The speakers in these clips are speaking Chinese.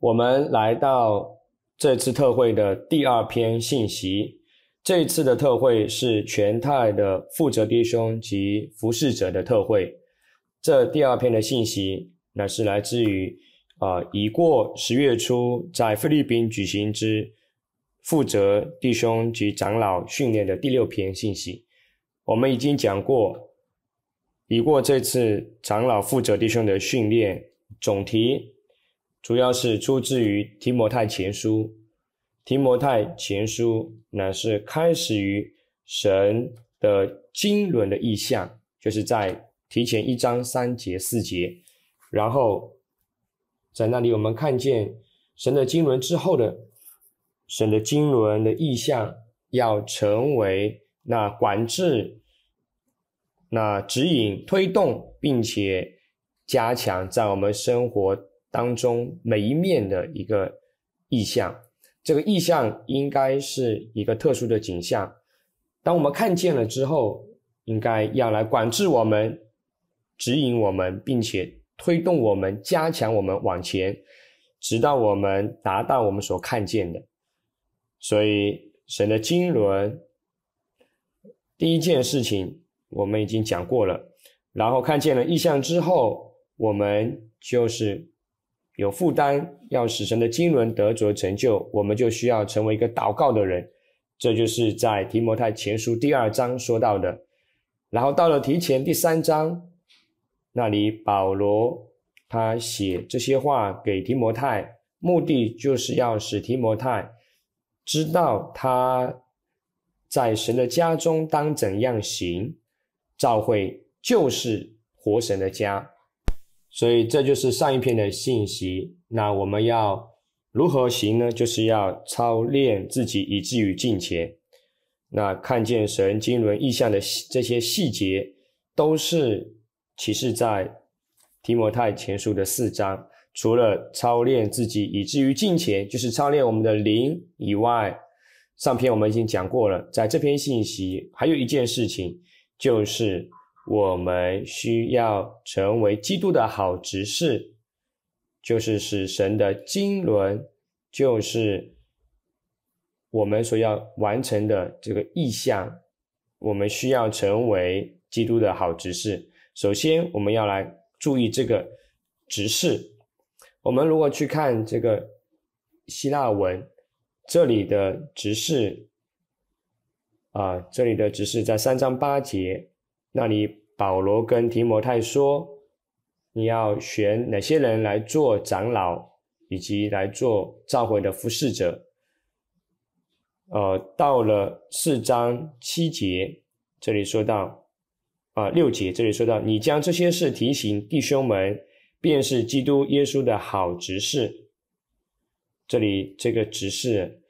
我们来到这次特会的第二篇信息。这次的特会是全泰的负责弟兄及服侍者的特会。这第二篇的信息，那是来自于啊，已过十月初在菲律宾举行之负责弟兄及长老训练的第六篇信息。我们已经讲过，已过这次长老负责弟兄的训练总题。主要是出自于提摩太前书，提摩太前书乃是开始于神的经纶的意象，就是在提前一章三节四节，然后在那里我们看见神的经纶之后的神的经纶的意象要成为那管制、那指引、推动，并且加强在我们生活。当中每一面的一个意象，这个意象应该是一个特殊的景象。当我们看见了之后，应该要来管制我们、指引我们，并且推动我们、加强我们往前，直到我们达到我们所看见的。所以，神的经轮第一件事情我们已经讲过了。然后看见了意象之后，我们就是。有负担，要使神的经纶得着成就，我们就需要成为一个祷告的人。这就是在提摩太前书第二章说到的。然后到了提前第三章那里，保罗他写这些话给提摩太，目的就是要使提摩太知道他在神的家中当怎样行。教会就是活神的家。所以这就是上一篇的信息。那我们要如何行呢？就是要操练自己，以至于近前。那看见神经纶意象的这些细节，都是其实在提摩太前书的四章，除了操练自己以至于近前，就是操练我们的灵以外，上篇我们已经讲过了。在这篇信息还有一件事情，就是。我们需要成为基督的好执事，就是使神的经纶，就是我们所要完成的这个意向。我们需要成为基督的好执事。首先，我们要来注意这个执事。我们如果去看这个希腊文，这里的执事啊，这里的执事在三章八节。那你保罗跟提摩太说，你要选哪些人来做长老，以及来做召回的服侍者。呃，到了四章七节，这里说到，啊六节这里说到，你将这些事提醒弟兄们，便是基督耶稣的好执事。这里这个执事，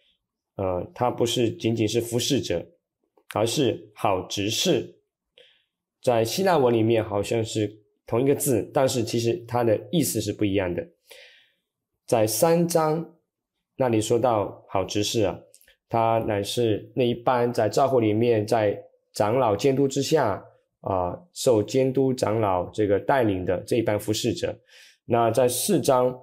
呃，他不是仅仅是服侍者，而是好执事。在希腊文里面好像是同一个字，但是其实它的意思是不一样的。在三章那里说到好执事啊，他乃是那一班在教会里面，在长老监督之下啊，受监督长老这个带领的这一班服侍者。那在四章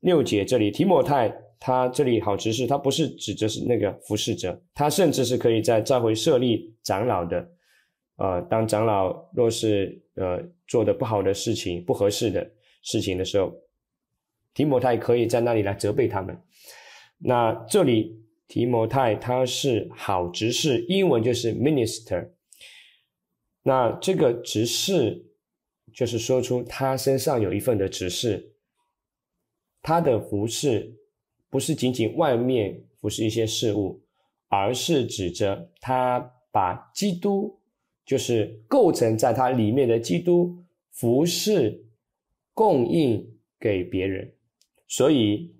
六节这里，提摩太他这里好执事，他不是指的是那个服侍者，他甚至是可以在教会设立长老的。呃，当长老若是呃做的不好的事情、不合适的事情的时候，提摩太可以在那里来责备他们。那这里提摩太他是好执事，英文就是 minister。那这个执事就是说出他身上有一份的执事，他的服饰不是仅仅外面服侍一些事物，而是指着他把基督。就是构成在它里面的基督服侍供应给别人，所以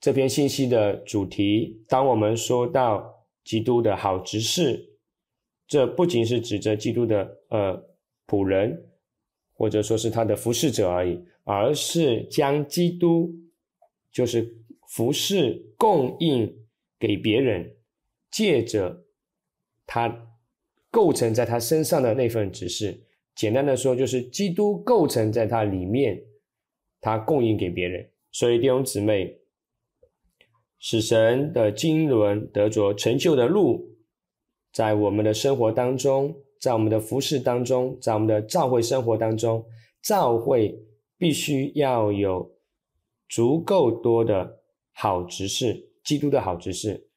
这篇信息的主题，当我们说到基督的好执事，这不仅是指着基督的呃仆人或者说是他的服侍者而已，而是将基督就是服侍供应给别人，借着他。构成在他身上的那份指示，简单的说就是基督构成在他里面，他供应给别人。所以弟兄姊妹，使神的经纶得着成就的路，在我们的生活当中，在我们的服饰当中，在我们的教会生活当中，教会必须要有足够多的好执事，基督的好执事，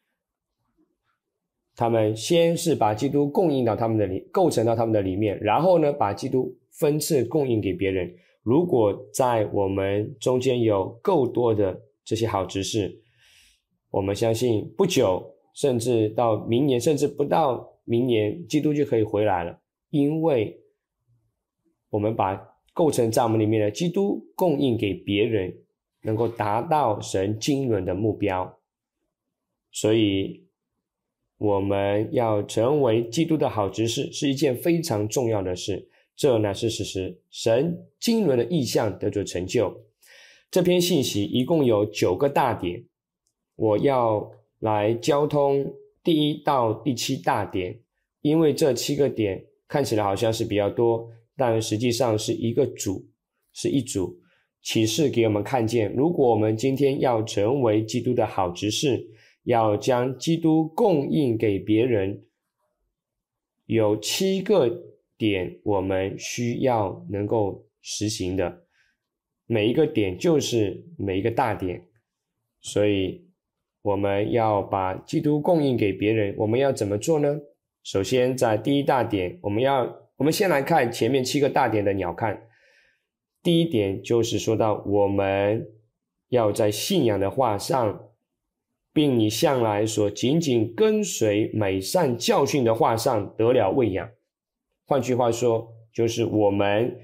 他们先是把基督供应到他们的里，构成到他们的里面，然后呢，把基督分次供应给别人。如果在我们中间有够多的这些好执事，我们相信不久，甚至到明年，甚至不到明年，基督就可以回来了，因为我们把构成在我们里面的基督供应给别人，能够达到神经纶的目标，所以。我们要成为基督的好执事是一件非常重要的事，这乃是事实。神经纶的意象得着成就。这篇信息一共有九个大点，我要来交通第一到第七大点，因为这七个点看起来好像是比较多，但实际上是一个组，是一组启示给我们看见，如果我们今天要成为基督的好执事。要将基督供应给别人，有七个点，我们需要能够实行的。每一个点就是每一个大点，所以我们要把基督供应给别人，我们要怎么做呢？首先，在第一大点，我们要我们先来看前面七个大点的鸟瞰。第一点就是说到我们要在信仰的画上。并你向来所紧紧跟随美善教训的话上得了喂养，换句话说，就是我们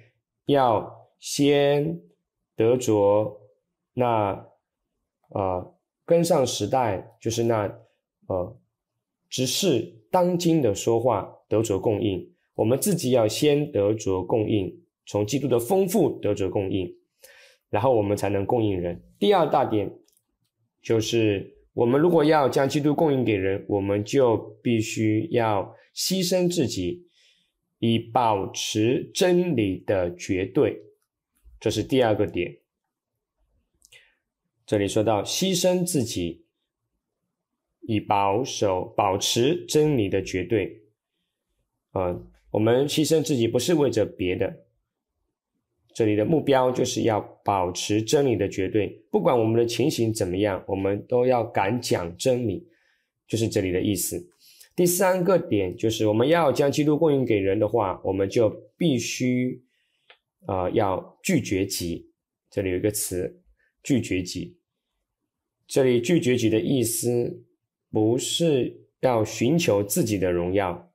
要先得着那啊跟上时代，就是那呃，只是当今的说话得着供应，我们自己要先得着供应，从基督的丰富得着供应，然后我们才能供应人。第二大点就是。我们如果要将基督供应给人，我们就必须要牺牲自己，以保持真理的绝对。这是第二个点。这里说到牺牲自己，以保守、保持真理的绝对。嗯，我们牺牲自己不是为着别的。这里的目标就是要保持真理的绝对，不管我们的情形怎么样，我们都要敢讲真理，就是这里的意思。第三个点就是，我们要将基督供应给人的话，我们就必须，啊，要拒绝己。这里有一个词，拒绝己。这里拒绝己的意思不是要寻求自己的荣耀，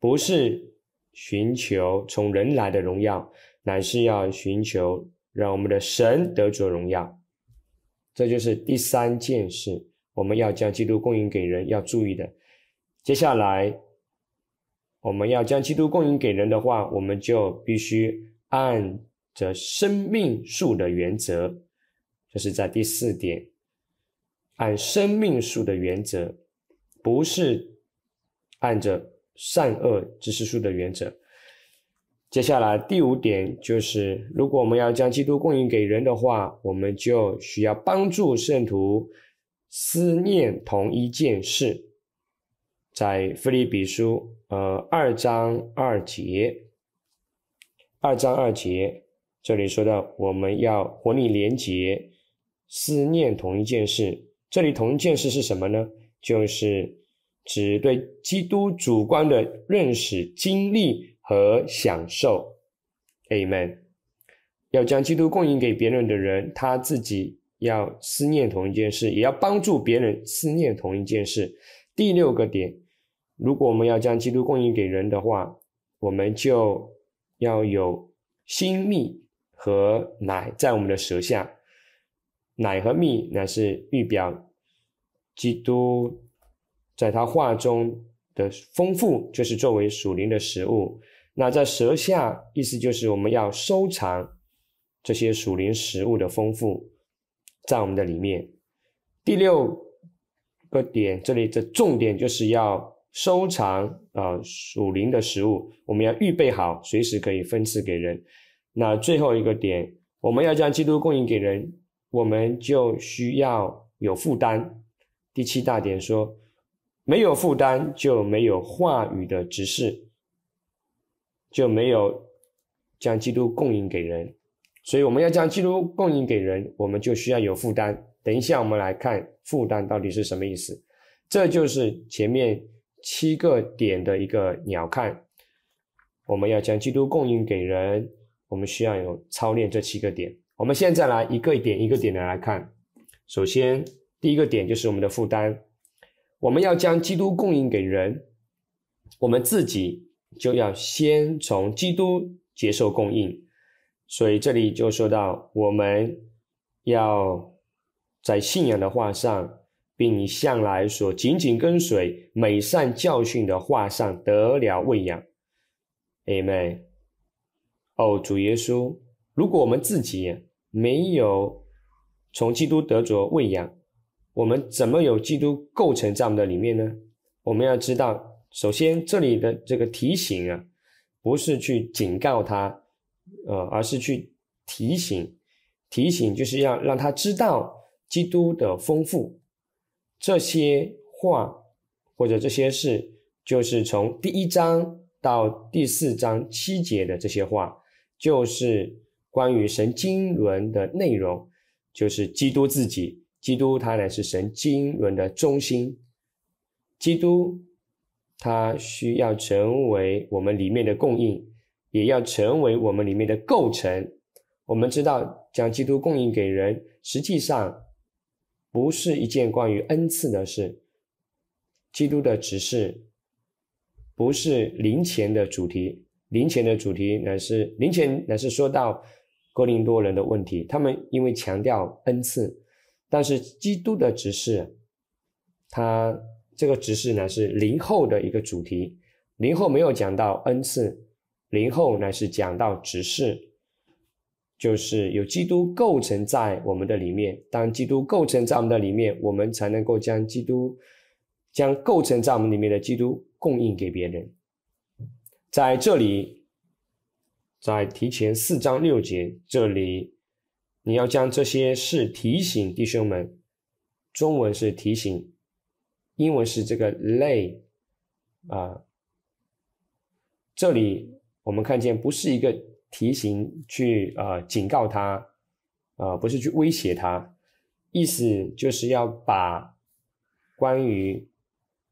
不是。寻求从人来的荣耀，乃是要寻求让我们的神得着荣耀。这就是第三件事，我们要将基督供应给人要注意的。接下来，我们要将基督供应给人的话，我们就必须按着生命数的原则。这是在第四点，按生命数的原则，不是按着。善恶只是数的原则。接下来第五点就是，如果我们要将基督供应给人的话，我们就需要帮助圣徒思念同一件事。在菲利比书，呃，二章二节，二章二节这里说到，我们要活力连结，思念同一件事。这里同一件事是什么呢？就是。指对基督主观的认识、经历和享受。Amen。要将基督供应给别人的人，他自己要思念同一件事，也要帮助别人思念同一件事。第六个点，如果我们要将基督供应给人的话，我们就要有新蜜和奶在我们的舌下。奶和蜜那是预表基督。在他话中的丰富，就是作为属灵的食物。那在舌下，意思就是我们要收藏这些属灵食物的丰富，在我们的里面。第六个点，这里的重点就是要收藏啊属灵的食物，我们要预备好，随时可以分赐给人。那最后一个点，我们要将基督供应给人，我们就需要有负担。第七大点说。没有负担就没有话语的指示，就没有将基督供应给人。所以，我们要将基督供应给人，我们就需要有负担。等一下，我们来看负担到底是什么意思。这就是前面七个点的一个鸟瞰。我们要将基督供应给人，我们需要有操练这七个点。我们现在来一个点一个点的来看。首先，第一个点就是我们的负担。我们要将基督供应给人，我们自己就要先从基督接受供应。所以这里就说到，我们要在信仰的话上，并向来所紧紧跟随美善教训的话上得了喂养。Amen。哦，主耶稣，如果我们自己没有从基督得着喂养，我们怎么有基督构成在我们的里面呢？我们要知道，首先这里的这个提醒啊，不是去警告他，呃，而是去提醒，提醒就是要让他知道基督的丰富。这些话或者这些事，就是从第一章到第四章七节的这些话，就是关于神经纶的内容，就是基督自己。基督他乃是神经纶的中心，基督他需要成为我们里面的供应，也要成为我们里面的构成。我们知道将基督供应给人，实际上不是一件关于恩赐的事。基督的只是不是零钱的主题，零钱的主题乃是零钱乃是说到哥林多人的问题，他们因为强调恩赐。但是基督的执事，他这个执事呢是零后的一个主题。零后没有讲到恩赐，零后乃是讲到执事，就是有基督构成在我们的里面。当基督构成在我们的里面，我们才能够将基督，将构成在我们里面的基督供应给别人。在这里，在提前四章六节这里。你要将这些事提醒弟兄们，中文是提醒，英文是这个 lay 啊。这里我们看见不是一个提醒去呃警告他，呃不是去威胁他，意思就是要把关于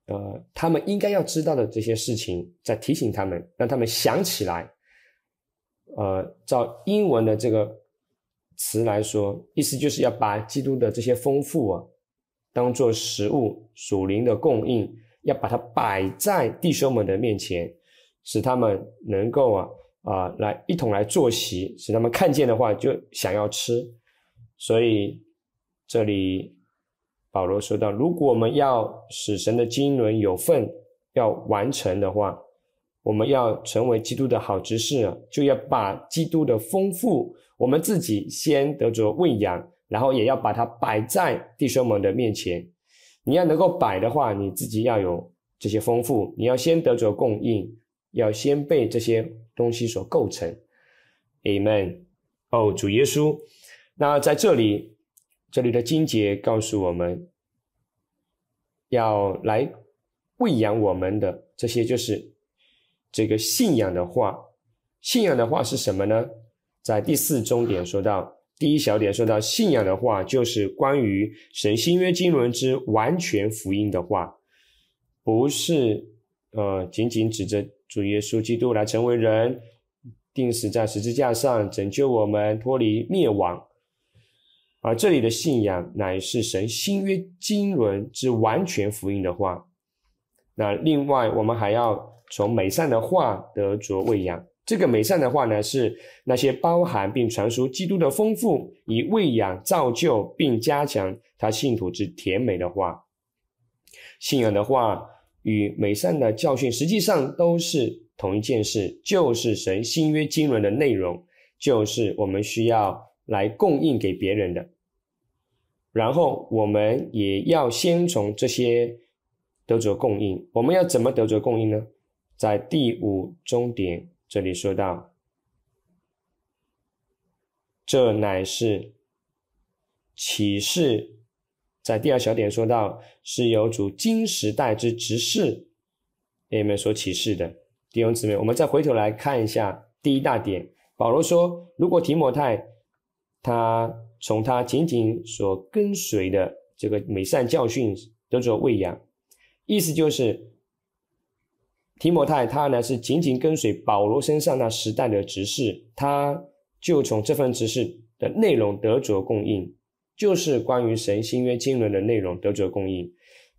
呃他们应该要知道的这些事情再提醒他们，让他们想起来。呃，照英文的这个。词来说，意思就是要把基督的这些丰富啊，当做食物属灵的供应，要把它摆在弟兄们的面前，使他们能够啊啊来一同来坐席，使他们看见的话就想要吃。所以这里保罗说到，如果我们要使神的经纶有份，要完成的话，我们要成为基督的好执事啊，就要把基督的丰富。我们自己先得着喂养，然后也要把它摆在弟兄们的面前。你要能够摆的话，你自己要有这些丰富。你要先得着供应，要先被这些东西所构成。Amen。哦，主耶稣。那在这里，这里的经节告诉我们，要来喂养我们的这些，就是这个信仰的话。信仰的话是什么呢？在第四终点说到，第一小点说到信仰的话，就是关于神新约经纶之完全福音的话，不是呃仅仅指着主耶稣基督来成为人，定死在十字架上拯救我们脱离灭亡，而这里的信仰乃是神新约经纶之完全福音的话。那另外我们还要从美善的话得着喂养。这个美善的话呢，是那些包含并传输基督的丰富，以喂养、造就并加强他信徒之甜美的话。信仰的话与美善的教训，实际上都是同一件事，就是神新约经纶的内容，就是我们需要来供应给别人的。然后我们也要先从这些得着供应。我们要怎么得着供应呢？在第五终点。这里说到，这乃是启示，在第二小点说到，是由主今时代之直视，也们所启示的弟兄姊妹。我们再回头来看一下第一大点，保罗说，如果提摩太他从他仅仅所跟随的这个美善教训得着喂养，意思就是。提摩太他呢是紧紧跟随保罗身上那时代的执事，他就从这份执事的内容得着供应，就是关于神新约经纶的内容得着供应。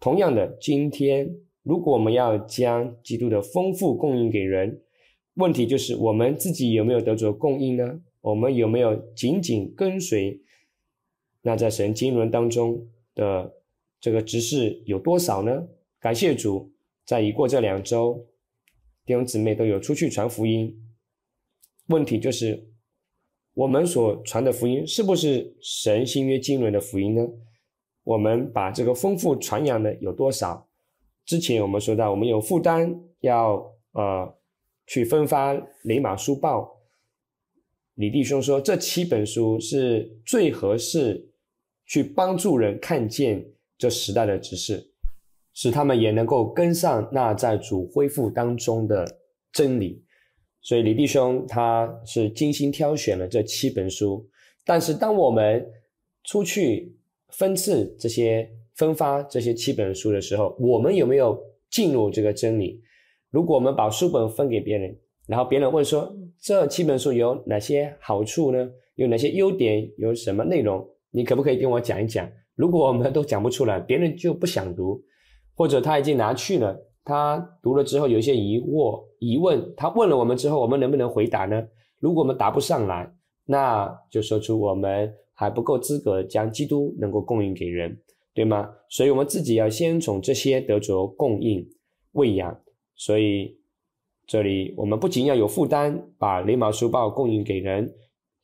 同样的，今天如果我们要将基督的丰富供应给人，问题就是我们自己有没有得着供应呢？我们有没有紧紧跟随那在神经纶当中的这个执事有多少呢？感谢主，在已过这两周。弟兄姊妹都有出去传福音，问题就是我们所传的福音是不是神新约经纶的福音呢？我们把这个丰富传扬的有多少？之前我们说到，我们有负担要呃去分发雷马书报。李弟兄说，这七本书是最合适去帮助人看见这时代的指示。使他们也能够跟上那在主恢复当中的真理，所以李弟兄他是精心挑选了这七本书。但是当我们出去分次这些、分发这些七本书的时候，我们有没有进入这个真理？如果我们把书本分给别人，然后别人问说：“这七本书有哪些好处呢？有哪些优点？有什么内容？你可不可以跟我讲一讲？”如果我们都讲不出来，别人就不想读。或者他已经拿去了，他读了之后有一些疑惑疑问，他问了我们之后，我们能不能回答呢？如果我们答不上来，那就说出我们还不够资格将基督能够供应给人，对吗？所以，我们自己要先从这些得着供应、喂养。所以，这里我们不仅要有负担，把雷毛书报供应给人，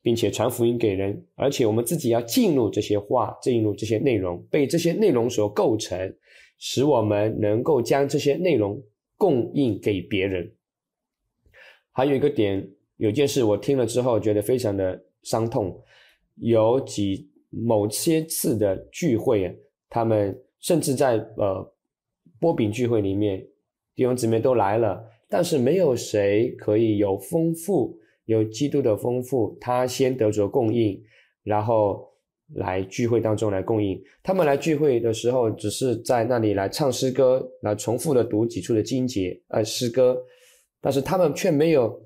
并且传福音给人，而且我们自己要进入这些话，进入这些内容，被这些内容所构成。使我们能够将这些内容供应给别人。还有一个点，有件事我听了之后觉得非常的伤痛。有几某些次的聚会，他们甚至在呃波饼聚会里面弟兄姊妹都来了，但是没有谁可以有丰富有基督的丰富，他先得着供应，然后。来聚会当中来供应，他们来聚会的时候，只是在那里来唱诗歌，来重复的读几处的经节，呃，诗歌，但是他们却没有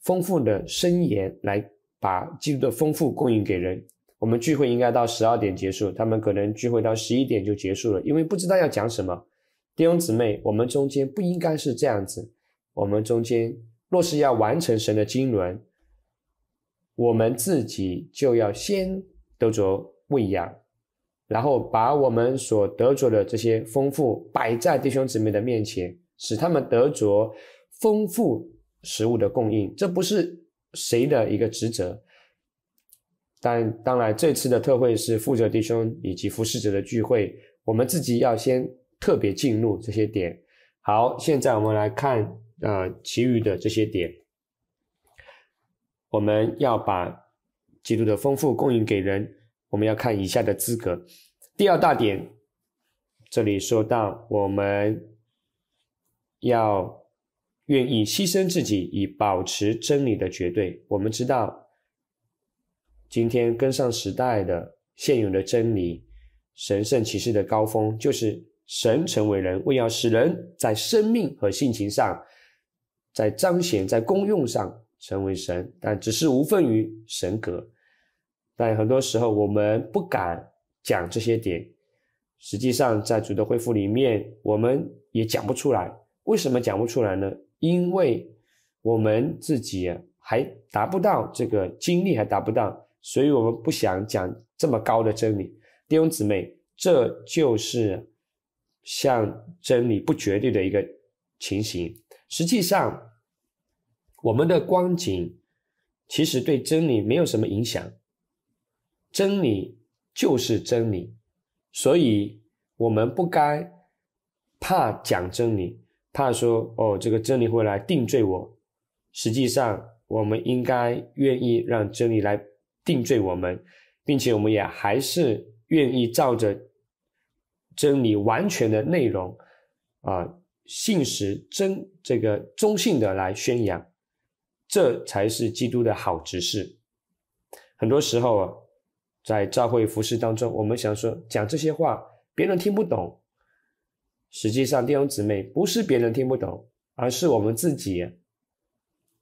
丰富的声言来把基督的丰富供应给人。我们聚会应该到十二点结束，他们可能聚会到十一点就结束了，因为不知道要讲什么。弟兄姊妹，我们中间不应该是这样子，我们中间若是要完成神的经纶，我们自己就要先。得着喂养，然后把我们所得着的这些丰富摆在弟兄姊妹的面前，使他们得着丰富食物的供应。这不是谁的一个职责，但当然，这次的特会是负责弟兄以及服侍者的聚会，我们自己要先特别进入这些点。好，现在我们来看，呃，其余的这些点，我们要把。基督的丰富供应给人，我们要看以下的资格。第二大点，这里说到我们要愿意牺牲自己，以保持真理的绝对。我们知道，今天跟上时代的现有的真理，神圣启示的高峰，就是神成为人，为要使人在生命和性情上，在彰显在功用上成为神，但只是无份于神格。但很多时候我们不敢讲这些点，实际上在主的恢复里面我们也讲不出来。为什么讲不出来呢？因为我们自己还达不到这个经历，还达不到，所以我们不想讲这么高的真理。弟兄姊妹，这就是像真理不绝对的一个情形。实际上，我们的光景其实对真理没有什么影响。真理就是真理，所以我们不该怕讲真理，怕说哦这个真理会来定罪我。实际上，我们应该愿意让真理来定罪我们，并且我们也还是愿意照着真理完全的内容啊，信实真这个中性的来宣扬，这才是基督的好指示。很多时候啊。在教会服饰当中，我们想说讲这些话，别人听不懂。实际上，弟兄姊妹，不是别人听不懂，而是我们自己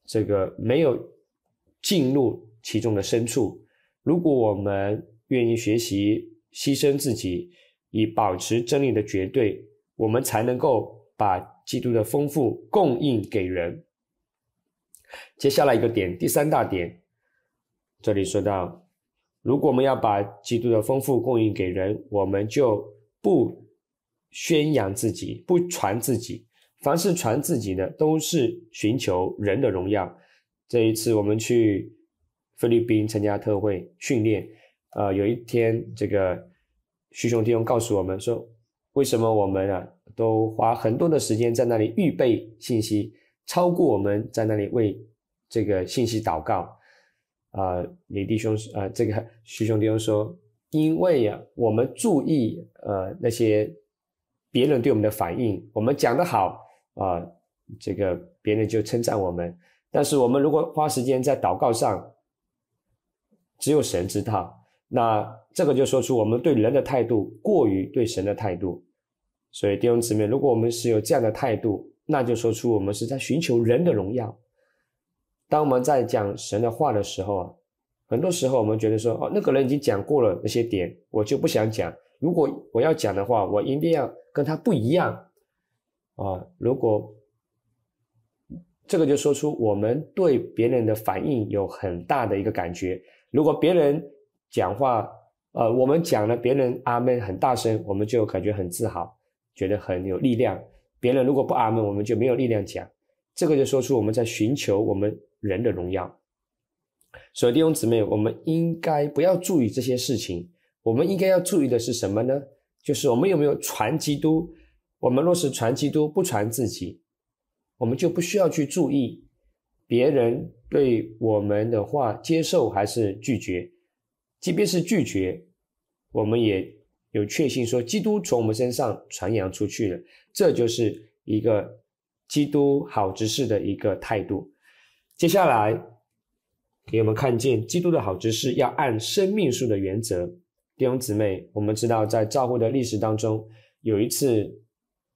这个没有进入其中的深处。如果我们愿意学习，牺牲自己，以保持真理的绝对，我们才能够把基督的丰富供应给人。接下来一个点，第三大点，这里说到。如果我们要把基督的丰富供应给人，我们就不宣扬自己，不传自己。凡是传自己的，都是寻求人的荣耀。这一次我们去菲律宾参加特会训练，呃，有一天这个徐弟兄告诉我们说，为什么我们啊都花很多的时间在那里预备信息，超过我们在那里为这个信息祷告。啊，李弟兄，啊，这个徐兄弟兄说，因为呀，我们注意，呃，那些别人对我们的反应，我们讲的好，啊，这个别人就称赞我们，但是我们如果花时间在祷告上，只有神知道，那这个就说出我们对人的态度过于对神的态度，所以弟兄姊妹，如果我们是有这样的态度，那就说出我们是在寻求人的荣耀。当我们在讲神的话的时候啊，很多时候我们觉得说，哦，那个人已经讲过了那些点，我就不想讲。如果我要讲的话，我一定要跟他不一样啊。如果这个就说出我们对别人的反应有很大的一个感觉。如果别人讲话，呃，我们讲了，别人阿门很大声，我们就感觉很自豪，觉得很有力量。别人如果不阿门，我们就没有力量讲。这个就说出我们在寻求我们。人的荣耀，所以弟兄姊妹，我们应该不要注意这些事情。我们应该要注意的是什么呢？就是我们有没有传基督？我们若是传基督，不传自己，我们就不需要去注意别人对我们的话接受还是拒绝。即便是拒绝，我们也有确信，说基督从我们身上传扬出去了。这就是一个基督好执事的一个态度。接下来，给我们看见基督的好知识要按生命数的原则。弟兄姊妹，我们知道在教会的历史当中，有一次，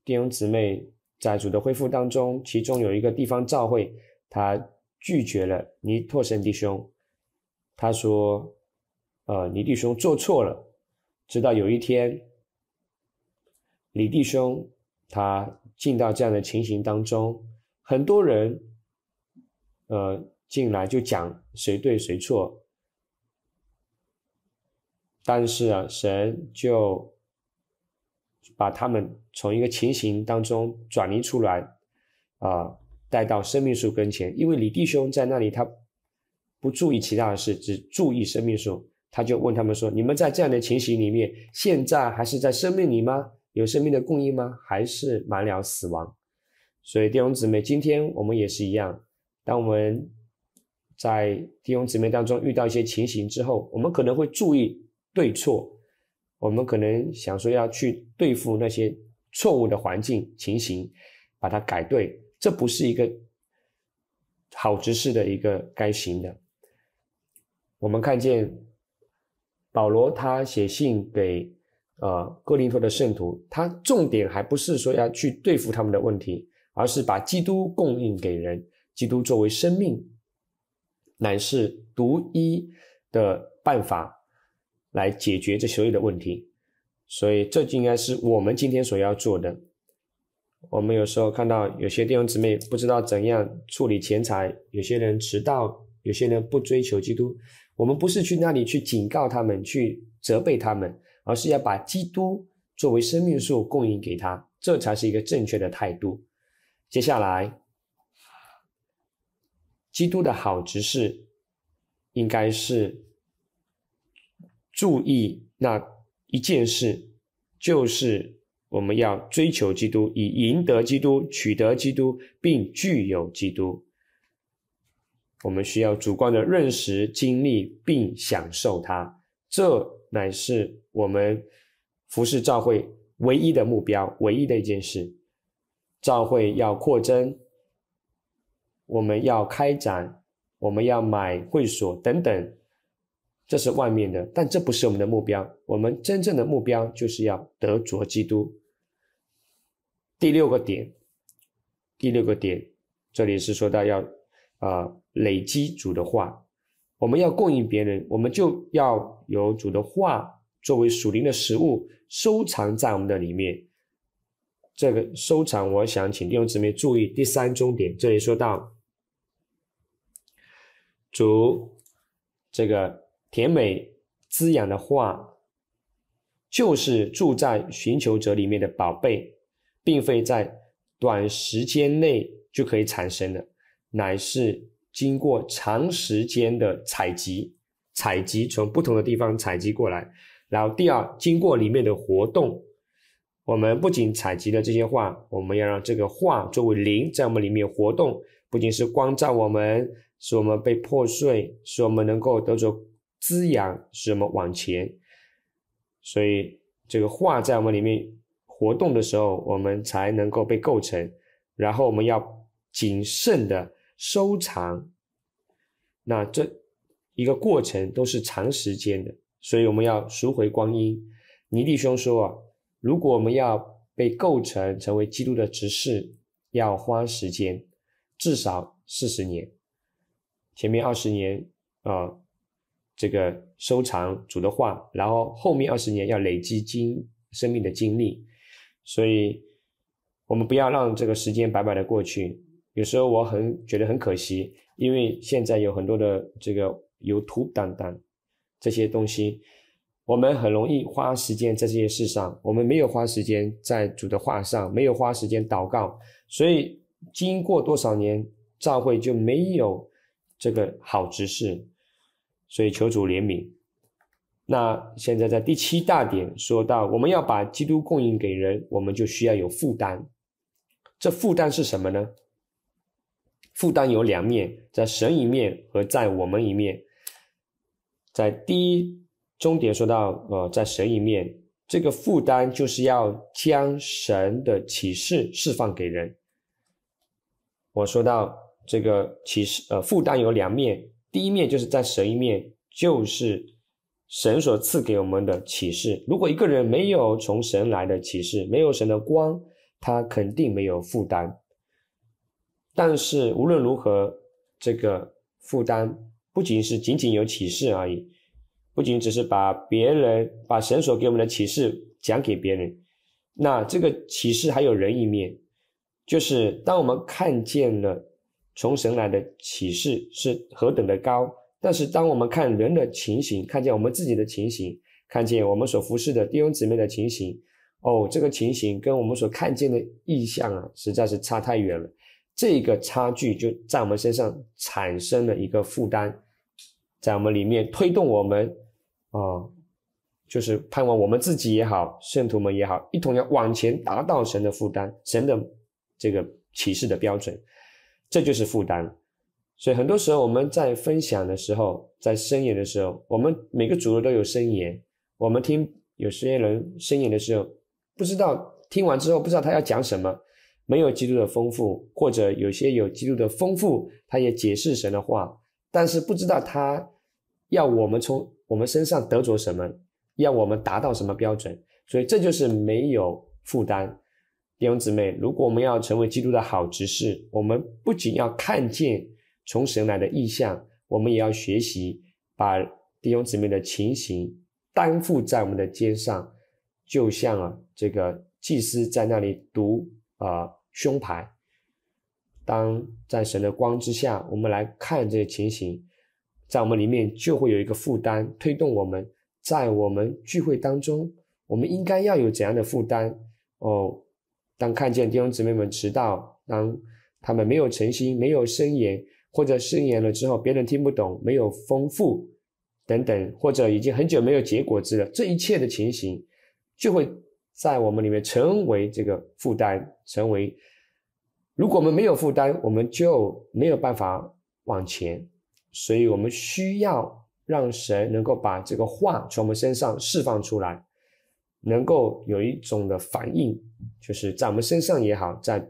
弟兄姊妹在主的恢复当中，其中有一个地方教会，他拒绝了尼托神弟兄。他说：“呃，尼弟兄做错了。”直到有一天，李弟兄他进到这样的情形当中，很多人。呃，进来就讲谁对谁错，但是啊，神就把他们从一个情形当中转移出来，啊，带到生命树跟前。因为李弟兄在那里，他不注意其他的事，只注意生命树。他就问他们说：“你们在这样的情形里面，现在还是在生命里吗？有生命的供应吗？还是满了死亡？”所以弟兄姊妹，今天我们也是一样。当我们在弟兄姊妹当中遇到一些情形之后，我们可能会注意对错，我们可能想说要去对付那些错误的环境情形，把它改对，这不是一个好执事的一个该行的。我们看见保罗他写信给呃哥林托的圣徒，他重点还不是说要去对付他们的问题，而是把基督供应给人。基督作为生命，乃是独一的办法来解决这所有的问题，所以这就应该是我们今天所要做的。我们有时候看到有些弟兄姊妹不知道怎样处理钱财，有些人迟到，有些人不追求基督。我们不是去那里去警告他们、去责备他们，而是要把基督作为生命树供应给他，这才是一个正确的态度。接下来。基督的好执事，应该是注意那一件事，就是我们要追求基督，以赢得基督、取得基督，并具有基督。我们需要主观的认识、经历并享受它，这乃是我们服侍教会唯一的目标、唯一的一件事。教会要扩增。我们要开展，我们要买会所等等，这是外面的，但这不是我们的目标。我们真正的目标就是要得着基督。第六个点，第六个点，这里是说到要，啊，累积主的话，我们要供应别人，我们就要有主的话作为属灵的食物收藏在我们的里面。这个收藏，我想请弟兄姊妹注意，第三重点，这里说到。如这个甜美滋养的画，就是住在寻求者里面的宝贝，并非在短时间内就可以产生的，乃是经过长时间的采集，采集从不同的地方采集过来。然后第二，经过里面的活动，我们不仅采集了这些画，我们要让这个画作为灵在我们里面活动，不仅是光照我们。使我们被破碎，使我们能够得着滋养，使我们往前。所以，这个话在我们里面活动的时候，我们才能够被构成。然后，我们要谨慎的收藏。那这一个过程都是长时间的，所以我们要赎回光阴。尼弟兄说啊，如果我们要被构成成为基督的执事，要花时间，至少四十年。前面二十年啊，这个收藏主的话，然后后面二十年要累积经生命的经历，所以，我们不要让这个时间白白的过去。有时候我很觉得很可惜，因为现在有很多的这个有图等等这些东西，我们很容易花时间在这些事上，我们没有花时间在主的话上，没有花时间祷告，所以经过多少年教会就没有。这个好执事，所以求主怜悯。那现在在第七大点说到，我们要把基督供应给人，我们就需要有负担。这负担是什么呢？负担有两面，在神一面和在我们一面。在第一终点说到，呃，在神一面，这个负担就是要将神的启示释放给人。我说到。这个启示呃，负担有两面，第一面就是在神一面，就是神所赐给我们的启示。如果一个人没有从神来的启示，没有神的光，他肯定没有负担。但是无论如何，这个负担不仅是仅仅有启示而已，不仅只是把别人把神所给我们的启示讲给别人，那这个启示还有人一面，就是当我们看见了。从神来的启示是何等的高，但是当我们看人的情形，看见我们自己的情形，看见我们所服侍的弟兄姊妹的情形，哦，这个情形跟我们所看见的异象啊，实在是差太远了。这个差距就在我们身上产生了一个负担，在我们里面推动我们，啊，就是盼望我们自己也好，圣徒们也好，一同要往前达到神的负担，神的这个启示的标准。这就是负担，所以很多时候我们在分享的时候，在申言的时候，我们每个组都都有申言。我们听有些人申言的时候，不知道听完之后不知道他要讲什么，没有基督的丰富，或者有些有基督的丰富，他也解释神的话，但是不知道他要我们从我们身上得着什么，要我们达到什么标准，所以这就是没有负担。弟兄姊妹，如果我们要成为基督的好执事，我们不仅要看见从神来的意象，我们也要学习把弟兄姊妹的情形担负在我们的肩上，就像啊这个祭司在那里读啊胸牌，当在神的光之下，我们来看这些情形，在我们里面就会有一个负担，推动我们在我们聚会当中，我们应该要有怎样的负担？哦。当看见弟兄姊妹们迟到，当他们没有诚心、没有声言，或者声言了之后别人听不懂、没有丰富等等，或者已经很久没有结果子了，这一切的情形，就会在我们里面成为这个负担。成为，如果我们没有负担，我们就没有办法往前。所以，我们需要让神能够把这个话从我们身上释放出来。能够有一种的反应，就是在我们身上也好，在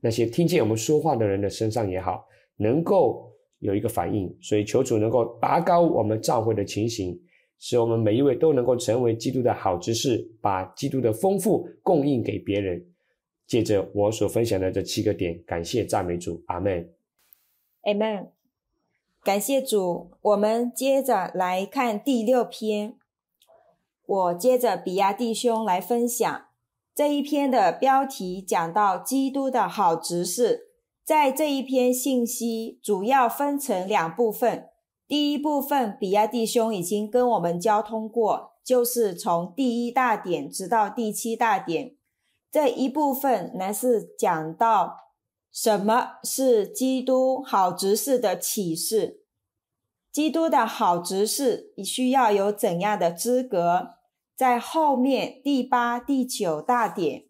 那些听见我们说话的人的身上也好，能够有一个反应。所以求主能够拔高我们召会的情形，使我们每一位都能够成为基督的好执事，把基督的丰富供应给别人。借着我所分享的这七个点，感谢赞美主，阿门，Amen。感谢主，我们接着来看第六篇。我接着比亚迪兄来分享这一篇的标题，讲到基督的好执事。在这一篇信息主要分成两部分，第一部分比亚迪兄已经跟我们交通过，就是从第一大点直到第七大点，这一部分乃是讲到什么是基督好执事的启示，基督的好执事需要有怎样的资格。在后面第八、第九大点，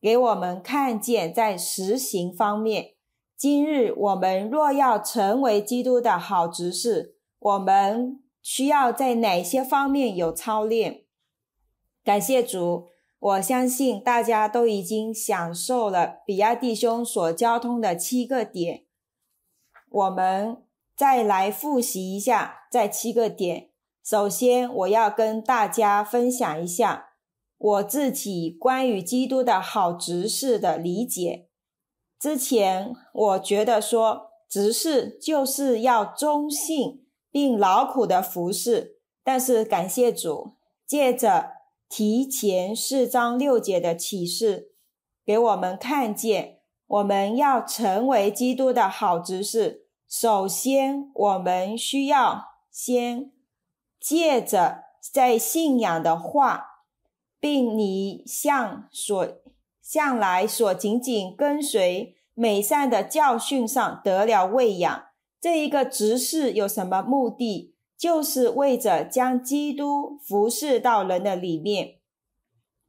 给我们看见在实行方面。今日我们若要成为基督的好执事，我们需要在哪些方面有操练？感谢主，我相信大家都已经享受了比亚弟兄所交通的七个点。我们再来复习一下这七个点。首先，我要跟大家分享一下我自己关于基督的好执事的理解。之前我觉得说执事就是要忠信并劳苦的服侍，但是感谢主，借着提前四章六节的启示，给我们看见，我们要成为基督的好执事，首先我们需要先。借着在信仰的话，并你向所向来所紧紧跟随美善的教训上得了喂养，这一个执事有什么目的？就是为着将基督服侍到人的里面。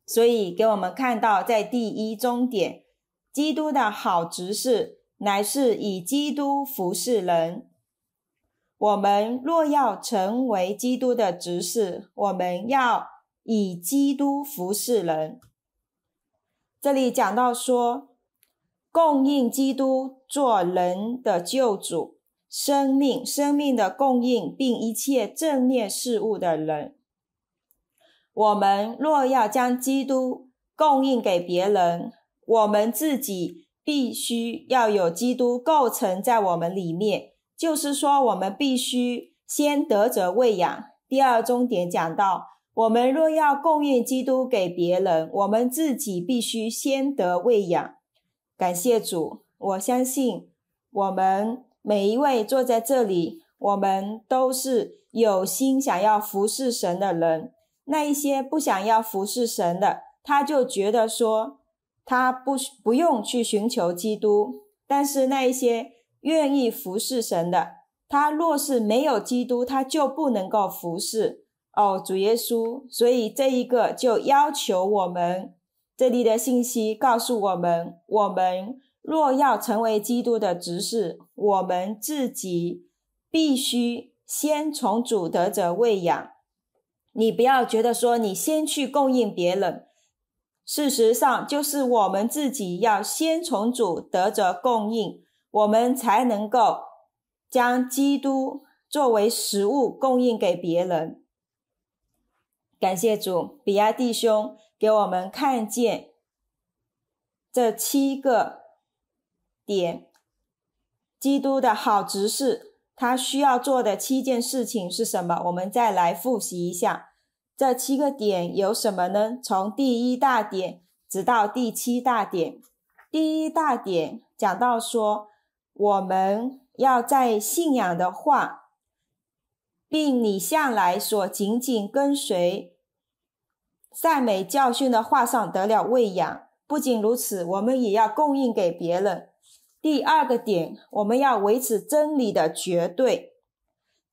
所以给我们看到，在第一终点，基督的好执事乃是以基督服侍人。我们若要成为基督的执事，我们要以基督服侍人。这里讲到说，供应基督做人的救主、生命、生命的供应，并一切正面事物的人。我们若要将基督供应给别人，我们自己必须要有基督构成在我们里面。就是说，我们必须先得着喂养。第二终点讲到，我们若要供应基督给别人，我们自己必须先得喂养。感谢主，我相信我们每一位坐在这里，我们都是有心想要服侍神的人。那一些不想要服侍神的，他就觉得说，他不不用去寻求基督。但是那一些。愿意服侍神的他，若是没有基督，他就不能够服侍哦，主耶稣。所以这一个就要求我们，这里的信息告诉我们：我们若要成为基督的执事，我们自己必须先从主得着喂养。你不要觉得说你先去供应别人，事实上就是我们自己要先从主得着供应。我们才能够将基督作为食物供应给别人。感谢主，比亚弟兄给我们看见这七个点，基督的好执事他需要做的七件事情是什么？我们再来复习一下，这七个点有什么呢？从第一大点直到第七大点，第一大点讲到说。我们要在信仰的话，并你向来所紧紧跟随赞美教训的话上得了喂养。不仅如此，我们也要供应给别人。第二个点，我们要维持真理的绝对。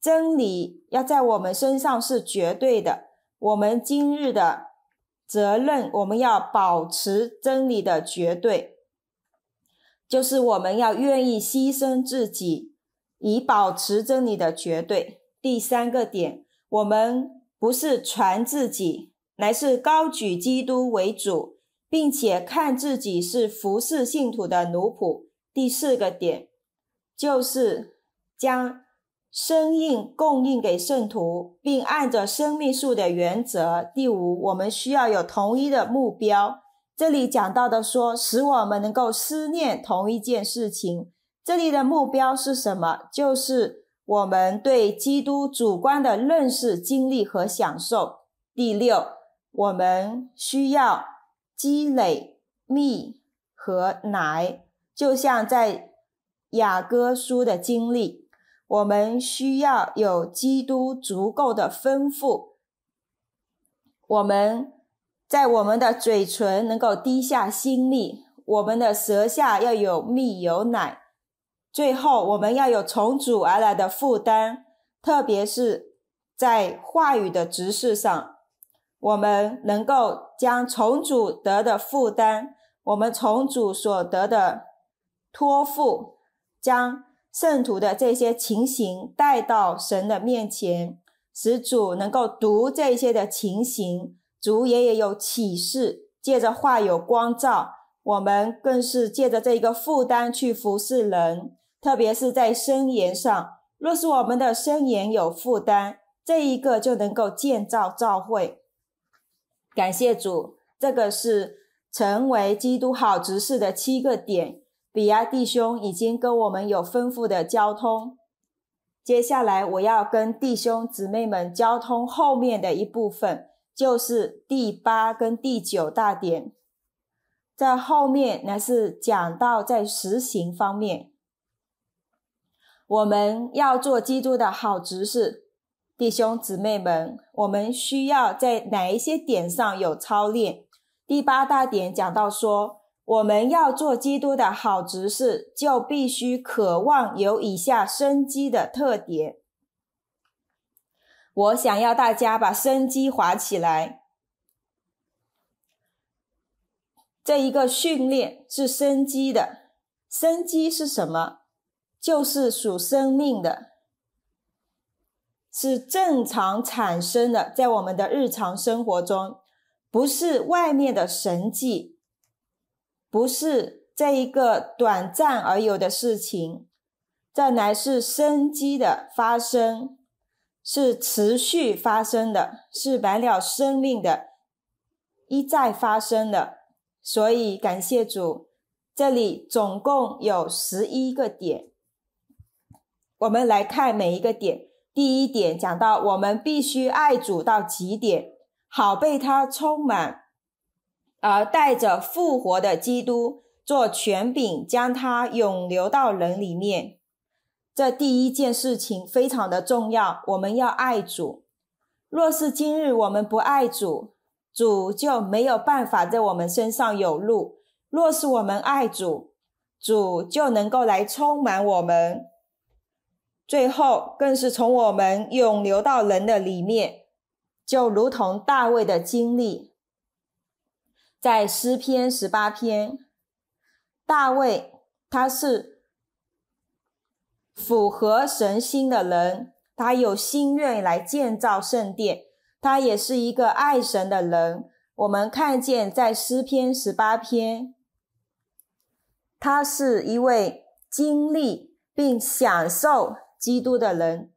真理要在我们身上是绝对的。我们今日的责任，我们要保持真理的绝对。就是我们要愿意牺牲自己，以保持真理的绝对。第三个点，我们不是传自己，乃是高举基督为主，并且看自己是服侍信徒的奴仆。第四个点，就是将生命供应给圣徒，并按着生命树的原则。第五，我们需要有统一的目标。这里讲到的说，使我们能够思念同一件事情。这里的目标是什么？就是我们对基督主观的认识、经历和享受。第六，我们需要积累蜜和奶，就像在雅各书的经历，我们需要有基督足够的丰富。我们。在我们的嘴唇能够滴下心力，我们的舌下要有蜜有奶，最后我们要有重组而来的负担，特别是在话语的执事上，我们能够将重组得的负担，我们重组所得的托付，将圣徒的这些情形带到神的面前，使主能够读这些的情形。主也也有启示，借着画有光照，我们更是借着这一个负担去服侍人，特别是在声言上。若是我们的声言有负担，这一个就能够建造造会。感谢主，这个是成为基督好执事的七个点。比亚弟兄已经跟我们有丰富的交通，接下来我要跟弟兄姊妹们交通后面的一部分。就是第八跟第九大点，在后面呢是讲到在实行方面，我们要做基督的好执事，弟兄姊妹们，我们需要在哪一些点上有操练？第八大点讲到说，我们要做基督的好执事，就必须渴望有以下生机的特点。我想要大家把生机划起来。这一个训练是生机的，生机是什么？就是属生命的，是正常产生的，在我们的日常生活中，不是外面的神迹，不是在一个短暂而有的事情，这乃是生机的发生。是持续发生的，是完鸟生命的一再发生的，所以感谢主。这里总共有十一个点，我们来看每一个点。第一点讲到我们必须爱主到极点，好被他充满，而带着复活的基督做权柄，将他永留到人里面。这第一件事情非常的重要，我们要爱主。若是今日我们不爱主，主就没有办法在我们身上有路；若是我们爱主，主就能够来充满我们。最后更是从我们涌流到人的里面，就如同大卫的经历，在诗篇十八篇，大卫他是。符合神心的人，他有心愿来建造圣殿，他也是一个爱神的人。我们看见在诗篇十八篇，他是一位经历并享受基督的人，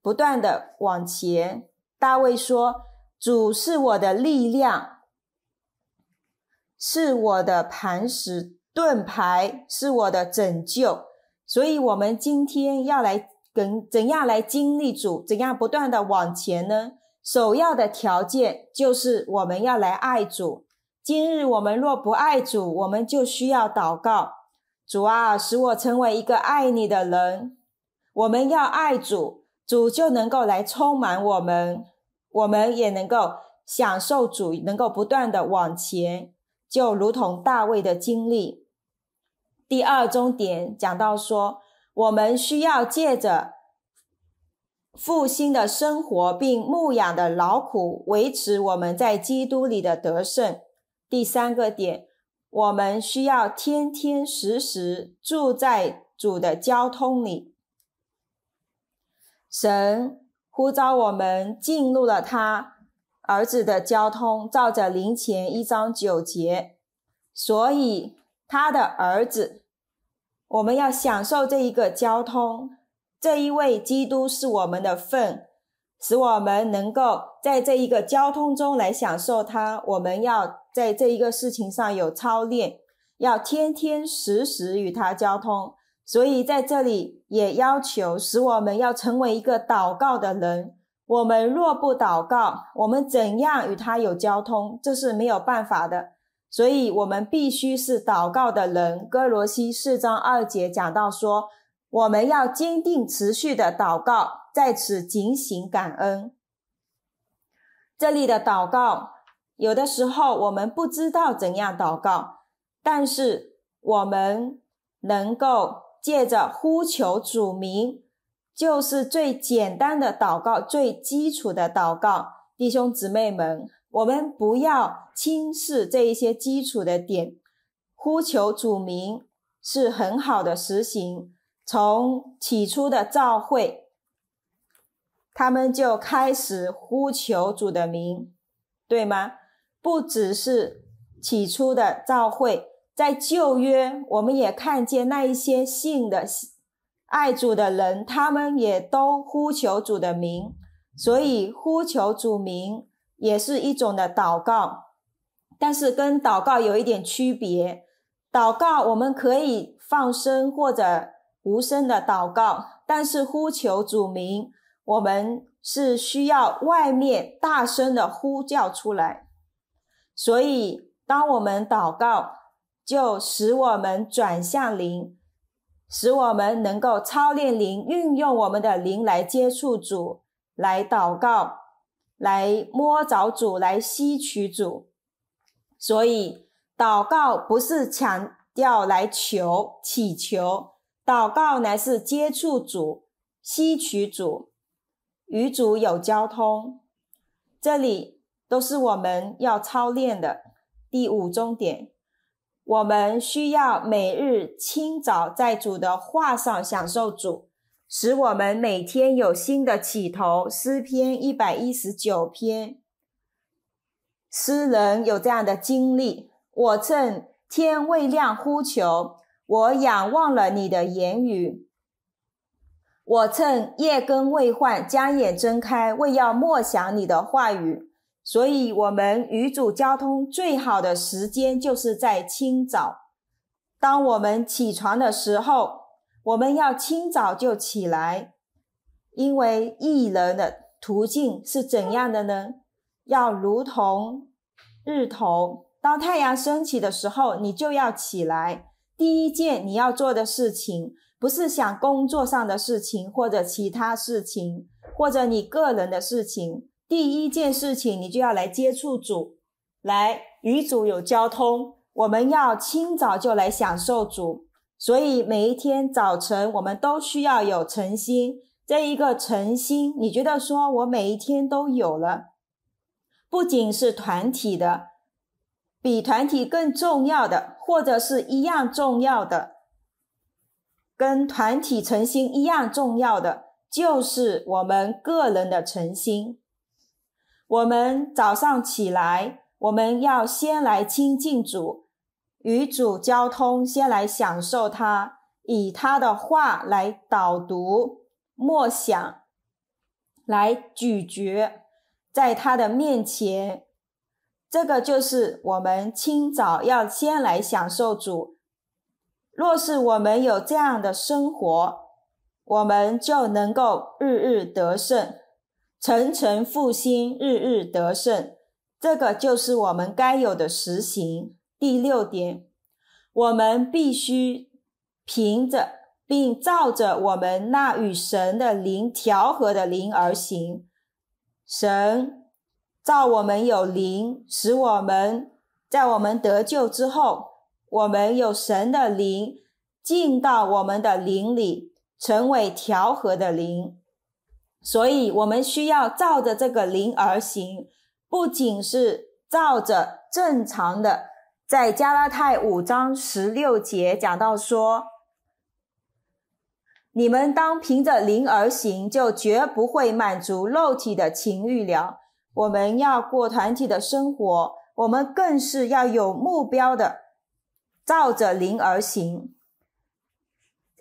不断的往前。大卫说：“主是我的力量，是我的磐石，盾牌，是我的拯救。”所以，我们今天要来怎怎样来经历主，怎样不断的往前呢？首要的条件就是我们要来爱主。今日我们若不爱主，我们就需要祷告：主啊，使我成为一个爱你的人。我们要爱主，主就能够来充满我们，我们也能够享受主，能够不断的往前，就如同大卫的经历。第二终点讲到说，我们需要借着复兴的生活并牧养的劳苦，维持我们在基督里的得胜。第三个点，我们需要天天时时住在主的交通里。神呼召我们进入了他儿子的交通，照着灵前一章九节，所以他的儿子。我们要享受这一个交通，这一位基督是我们的份，使我们能够在这一个交通中来享受它。我们要在这一个事情上有操练，要天天时时与他交通。所以在这里也要求使我们要成为一个祷告的人。我们若不祷告，我们怎样与他有交通？这是没有办法的。所以，我们必须是祷告的人。哥罗西四章二节讲到说，我们要坚定、持续的祷告，在此警醒、感恩。这里的祷告，有的时候我们不知道怎样祷告，但是我们能够借着呼求主名，就是最简单的祷告、最基础的祷告。弟兄姊妹们。我们不要轻视这一些基础的点，呼求主名是很好的实行。从起初的召会，他们就开始呼求主的名，对吗？不只是起初的召会，在旧约，我们也看见那一些信的爱主的人，他们也都呼求主的名。所以呼求主名。也是一种的祷告，但是跟祷告有一点区别。祷告我们可以放声或者无声的祷告，但是呼求主名，我们是需要外面大声的呼叫出来。所以，当我们祷告，就使我们转向灵，使我们能够操练灵，运用我们的灵来接触主，来祷告。来摸着主，来吸取主，所以祷告不是强调来求、祈求，祷告乃是接触主、吸取主，与主有交通。这里都是我们要操练的第五终点。我们需要每日清早在主的话上享受主。使我们每天有新的起头。诗篇一百一十九篇，诗人有这样的经历：我趁天未亮呼求，我仰望了你的言语；我趁夜更未换，将眼睁开，为要默想你的话语。所以，我们与主交通最好的时间就是在清早，当我们起床的时候。我们要清早就起来，因为异人的途径是怎样的呢？要如同日头，当太阳升起的时候，你就要起来。第一件你要做的事情，不是想工作上的事情，或者其他事情，或者你个人的事情。第一件事情，你就要来接触主，来与主有交通。我们要清早就来享受主。所以每一天早晨，我们都需要有诚心。这一个诚心，你觉得说我每一天都有了？不仅是团体的，比团体更重要的，或者是一样重要的，跟团体诚心一样重要的，就是我们个人的诚心。我们早上起来，我们要先来亲近主。与主交通，先来享受他，以他的话来导读、默想、来咀嚼，在他的面前，这个就是我们清早要先来享受主。若是我们有这样的生活，我们就能够日日得胜，沉沉复兴，日日得胜。这个就是我们该有的实行。第六点，我们必须凭着并照着我们那与神的灵调和的灵而行。神照我们有灵，使我们在我们得救之后，我们有神的灵进到我们的灵里，成为调和的灵。所以，我们需要照着这个灵而行，不仅是照着正常的。在加拉太五章十六节讲到说：“你们当凭着灵而行，就绝不会满足肉体的情欲了。”我们要过团体的生活，我们更是要有目标的，照着灵而行，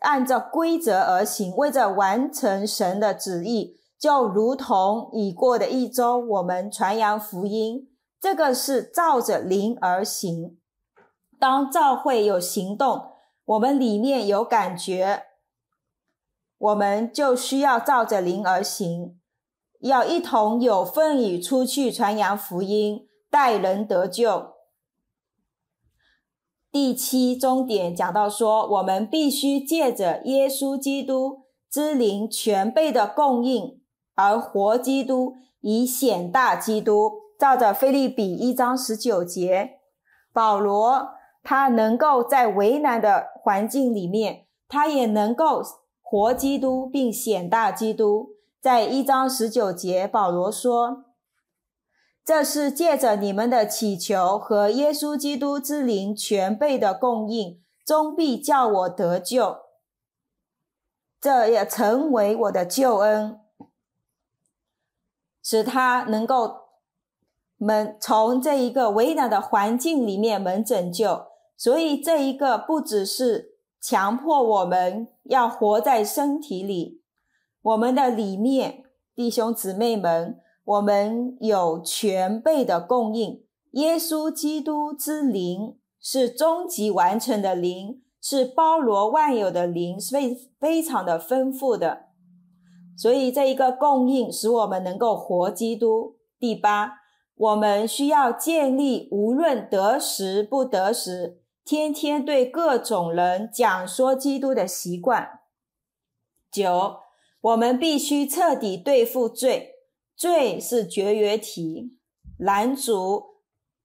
按照规则而行，为着完成神的旨意。就如同已过的一周，我们传扬福音。这个是照着灵而行，当照会有行动，我们里面有感觉，我们就需要照着灵而行，要一同有份与出去传扬福音，待人得救。第七终点讲到说，我们必须借着耶稣基督之灵全备的供应而活，基督以显大基督。照着菲利比一章十九节，保罗他能够在为难的环境里面，他也能够活基督并显大基督。在一章十九节，保罗说：“这是借着你们的祈求和耶稣基督之灵全备的供应，终必叫我得救。”这也成为我的救恩，使他能够。们从这一个伟大的环境里面们拯救，所以这一个不只是强迫我们要活在身体里，我们的里面弟兄姊妹们，我们有全备的供应。耶稣基督之灵是终极完成的灵，是包罗万有的灵，是非非常的丰富的。所以这一个供应使我们能够活基督。第八。我们需要建立无论得时不得时，天天对各种人讲说基督的习惯。九，我们必须彻底对付罪，罪是绝缘体，拦阻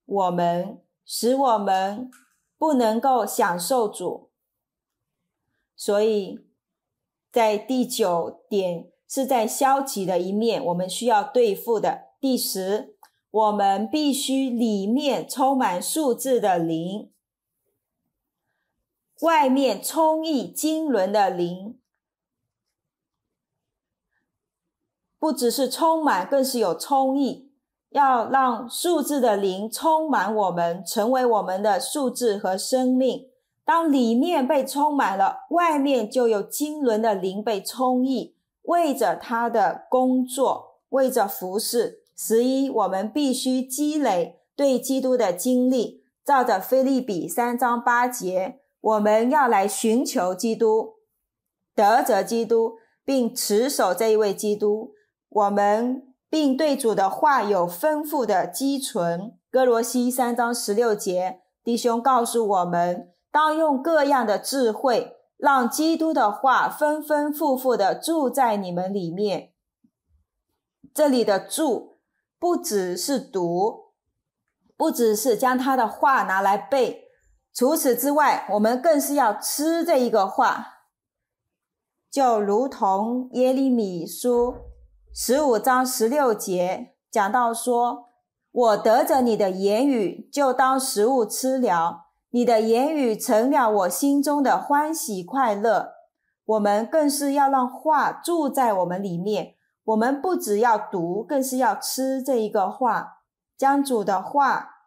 我们，使我们不能够享受主。所以，在第九点是在消极的一面，我们需要对付的。第十。我们必须里面充满数字的零，外面充溢金轮的零。不只是充满，更是有充溢。要让数字的零充满我们，成为我们的数字和生命。当里面被充满了，外面就有金轮的零被充溢，为着他的工作，为着服侍。十一，我们必须积累对基督的经历。照着菲利比三章八节，我们要来寻求基督，得着基督，并持守这一位基督。我们并对主的话有丰富的积存。哥罗西三章十六节，弟兄告诉我们，当用各样的智慧，让基督的话分分复复的住在你们里面。这里的住。不只是读，不只是将他的话拿来背，除此之外，我们更是要吃这一个话。就如同耶利米书十五章十六节讲到说：“我得着你的言语，就当食物吃了，你的言语成了我心中的欢喜快乐。”我们更是要让话住在我们里面。我们不只要读，更是要吃这一个话，将主的话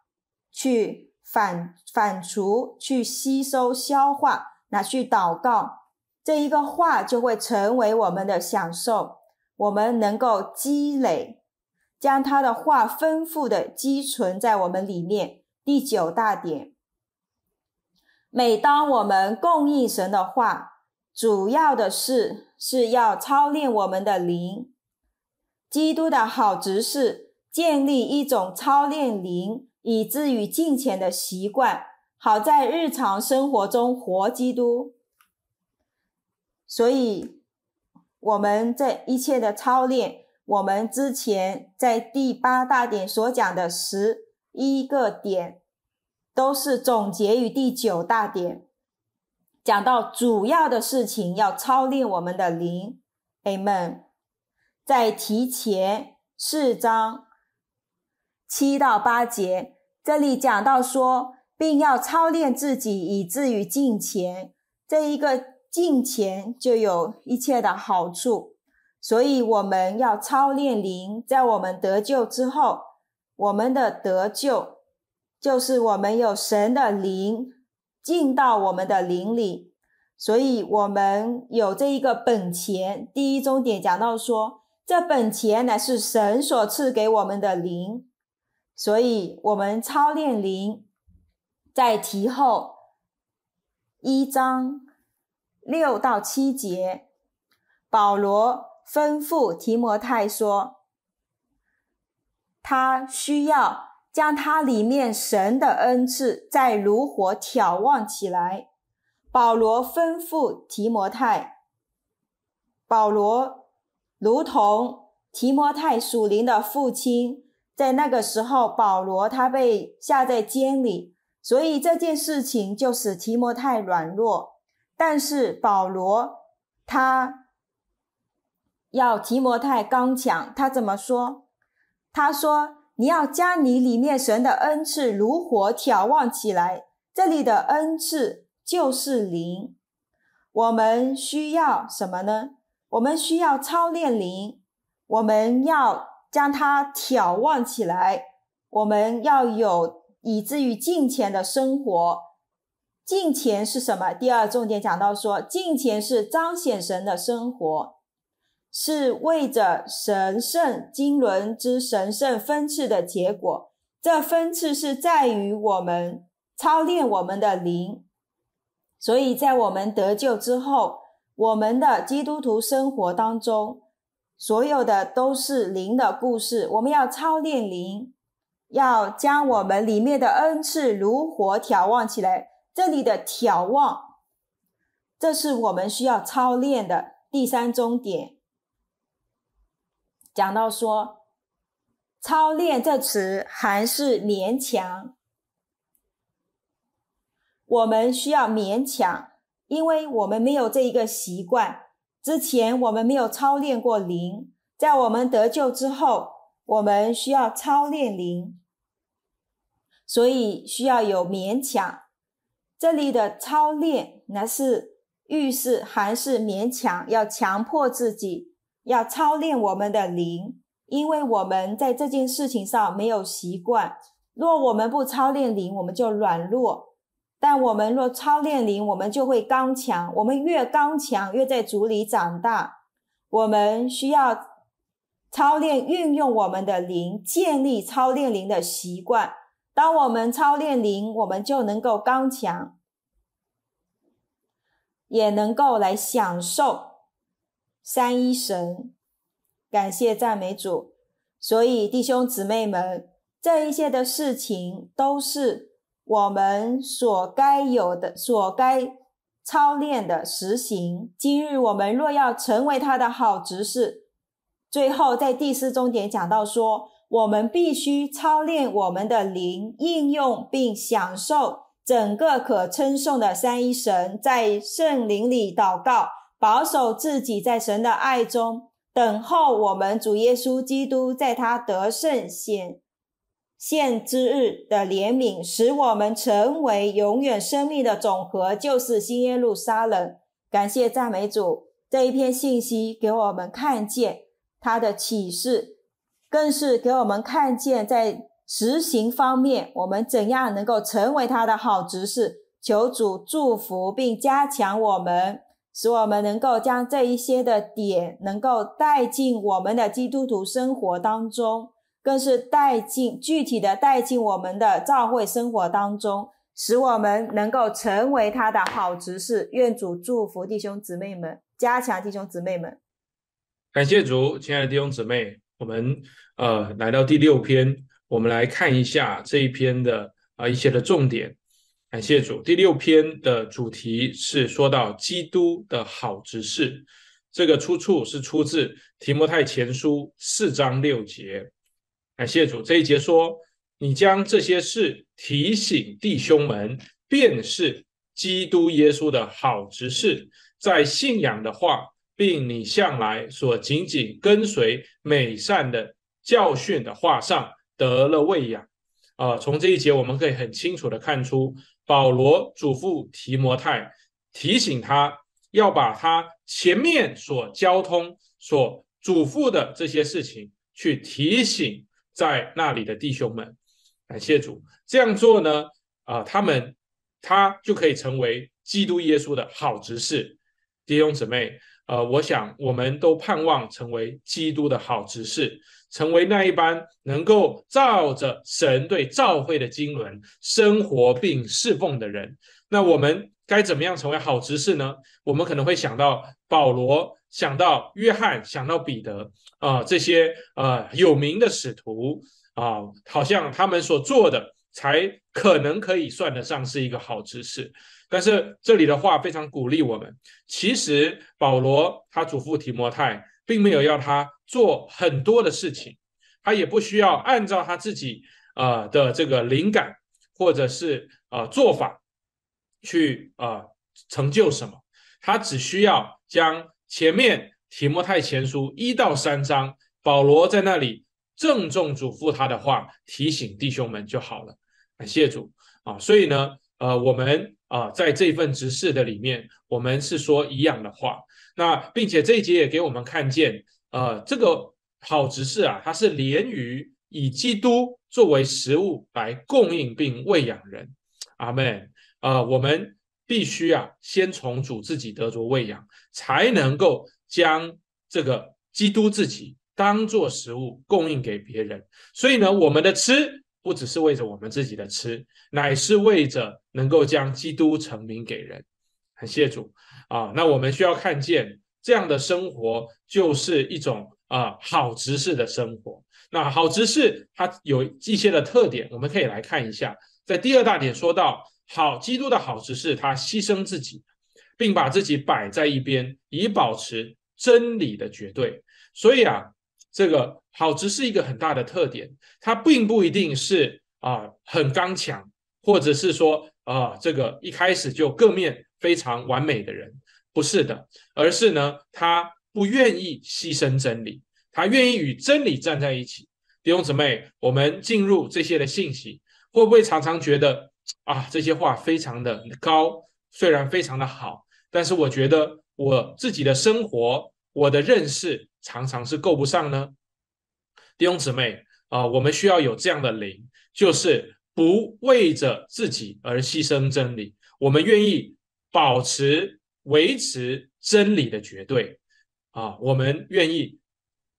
去反反刍，去吸收消化，拿去祷告，这一个话就会成为我们的享受。我们能够积累，将他的话丰富的积存在我们里面。第九大点，每当我们供应神的话，主要的是是要操练我们的灵。基督的好执是建立一种操练灵以至于敬虔的习惯，好在日常生活中活基督。所以我们在一切的操练，我们之前在第八大点所讲的十一个点，都是总结于第九大点，讲到主要的事情要操练我们的灵，Amen。在提前四章七到八节，这里讲到说，并要操练自己，以至于进前。这一个进前就有一切的好处，所以我们要操练灵。在我们得救之后，我们的得救就是我们有神的灵进到我们的灵里，所以我们有这一个本钱。第一终点讲到说。这本钱乃是神所赐给我们的灵，所以我们操练灵。在提后一章六到七节，保罗吩咐提摩太说，他需要将他里面神的恩赐再如何眺望起来。保罗吩咐提摩太，保罗。如同提摩太属灵的父亲，在那个时候，保罗他被下在监里，所以这件事情就使提摩太软弱。但是保罗他要提摩太刚强，他怎么说？他说：“你要将你里面神的恩赐如火眺望起来。”这里的恩赐就是灵，我们需要什么呢？我们需要操练灵，我们要将它眺望起来，我们要有以至于金钱的生活。金钱是什么？第二重点讲到说，金钱是彰显神的生活，是为着神圣经纶之神圣分赐的结果。这分次是在于我们操练我们的灵，所以在我们得救之后。我们的基督徒生活当中，所有的都是灵的故事。我们要操练灵，要将我们里面的恩赐如何眺望起来。这里的眺望，这是我们需要操练的第三终点。讲到说，操练这词还是勉强，我们需要勉强。因为我们没有这一个习惯，之前我们没有操练过灵，在我们得救之后，我们需要操练灵，所以需要有勉强。这里的操练，那是遇事还是勉强，要强迫自己，要操练我们的灵，因为我们在这件事情上没有习惯。若我们不操练灵，我们就软弱。但我们若操练灵，我们就会刚强。我们越刚强，越在主里长大。我们需要操练运用我们的灵，建立操练灵的习惯。当我们操练灵，我们就能够刚强，也能够来享受三一神。感谢赞美主。所以，弟兄姊妹们，这一些的事情都是。我们所该有的，所该操练的实行。今日我们若要成为他的好执事，最后在第四中点讲到说，我们必须操练我们的灵，应用并享受整个可称颂的三一神，在圣灵里祷告，保守自己在神的爱中，等候我们主耶稣基督在他得胜显。现之日的怜悯，使我们成为永远生命的总和，就是新耶路撒冷。感谢赞美主，这一篇信息给我们看见他的启示，更是给我们看见在实行方面，我们怎样能够成为他的好执事。求主祝福并加强我们，使我们能够将这一些的点能够带进我们的基督徒生活当中。更是带进具体的带进我们的教会生活当中，使我们能够成为他的好执事。愿主祝福弟兄姊妹们，加强弟兄姊妹们。感谢主，亲爱的弟兄姊妹，我们呃来到第六篇，我们来看一下这一篇的啊一些的重点。感谢主，第六篇的主题是说到基督的好执事，这个出处是出自提摩太前书四章六节。感谢主，这一节说：“你将这些事提醒弟兄们，便是基督耶稣的好执事，在信仰的话，并你向来所紧紧跟随美善的教训的话上得了喂养。”啊，从这一节我们可以很清楚的看出，保罗嘱咐提摩太，提醒他要把他前面所交通、所嘱咐的这些事情去提醒。在那里的弟兄们，感谢主，这样做呢？啊，他们他就可以成为基督耶稣的好执事。弟兄姊妹，呃，我想我们都盼望成为基督的好执事，成为那一班能够照着神对教会的经纶生活并侍奉的人。那我们。该怎么样成为好执事呢？我们可能会想到保罗，想到约翰，想到彼得啊，这些呃有名的使徒啊，好像他们所做的才可能可以算得上是一个好执事。但是这里的话非常鼓励我们，其实保罗他嘱咐提摩太，并没有要他做很多的事情，他也不需要按照他自己呃的这个灵感或者是啊做法。去啊，成就什么？他只需要将前面提摩太前书一到三章，保罗在那里郑重嘱咐他的话，提醒弟兄们就好了。感谢主啊！所以呢，呃，我们啊，在这份执事的里面，我们是说一样的话。那并且这一节也给我们看见，呃，这个好执事啊，他是连于以基督作为食物来供应并喂养人。阿门。啊，我们必须啊，先从主自己得着喂养，才能够将这个基督自己当做食物供应给别人。所以呢，我们的吃不只是为着我们自己的吃，乃是为着能够将基督成名给人。很谢主啊！那我们需要看见这样的生活就是一种啊好执事的生活。那好执事它有一些的特点，我们可以来看一下，在第二大点说到。好，基督的好只是他牺牲自己，并把自己摆在一边，以保持真理的绝对。所以啊，这个好只是一个很大的特点。他并不一定是啊很刚强，或者是说啊这个一开始就各面非常完美的人，不是的，而是呢他不愿意牺牲真理，他愿意与真理站在一起。弟兄姊妹，我们进入这些的信息，会不会常常觉得？啊，这些话非常的高，虽然非常的好，但是我觉得我自己的生活、我的认识常常是够不上呢。弟兄姊妹啊，我们需要有这样的灵，就是不为着自己而牺牲真理，我们愿意保持、维持真理的绝对啊，我们愿意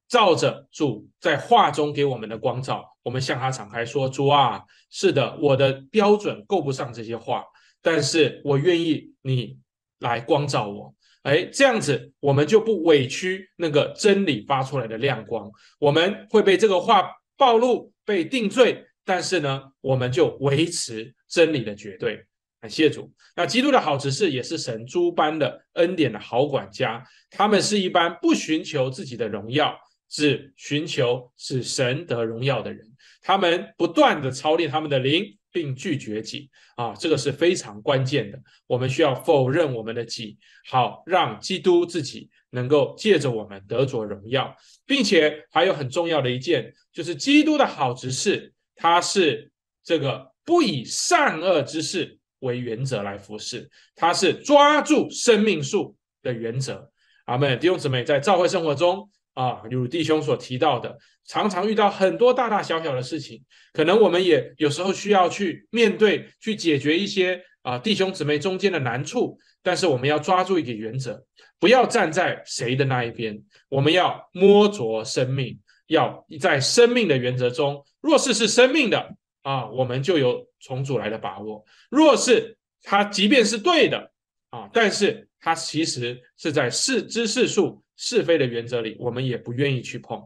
照着主在话中给我们的光照。我们向他敞开说：“主啊，是的，我的标准够不上这些话，但是我愿意你来光照我。哎，这样子我们就不委屈那个真理发出来的亮光，我们会被这个话暴露、被定罪，但是呢，我们就维持真理的绝对。感谢主，那基督的好执事也是神诸般的恩典的好管家，他们是一般不寻求自己的荣耀，只寻求使神得荣耀的人。”他们不断的操练他们的灵，并拒绝己啊，这个是非常关键的。我们需要否认我们的己，好让基督自己能够借着我们得着荣耀，并且还有很重要的一件，就是基督的好执事，他是这个不以善恶之事为原则来服侍，他是抓住生命树的原则。阿门，弟兄姊妹，在教会生活中。啊，有弟兄所提到的，常常遇到很多大大小小的事情，可能我们也有时候需要去面对、去解决一些啊弟兄姊妹中间的难处。但是我们要抓住一个原则，不要站在谁的那一边，我们要摸着生命，要在生命的原则中，若是是生命的啊，我们就有重组来的把握。若是他即便是对的啊，但是他其实是在是知是数。是非的原则里，我们也不愿意去碰。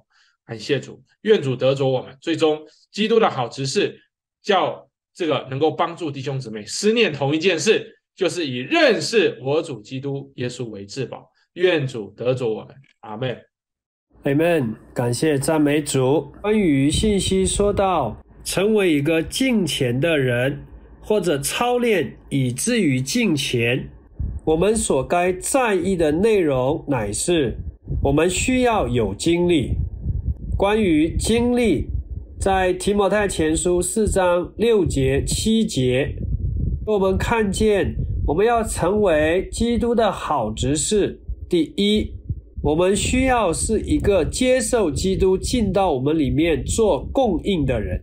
感谢主，愿主得着我们。最终，基督的好指示叫这个能够帮助弟兄姊妹思念同一件事，就是以认识我主基督耶稣为至宝。愿主得着我们，阿门，Amen。感谢赞美主。关于信息说到成为一个敬虔的人，或者操练以至于敬虔。我们所该在意的内容，乃是我们需要有经历。关于经历，在提摩太前书四章六节、七节，我们看见，我们要成为基督的好执事。第一，我们需要是一个接受基督进到我们里面做供应的人。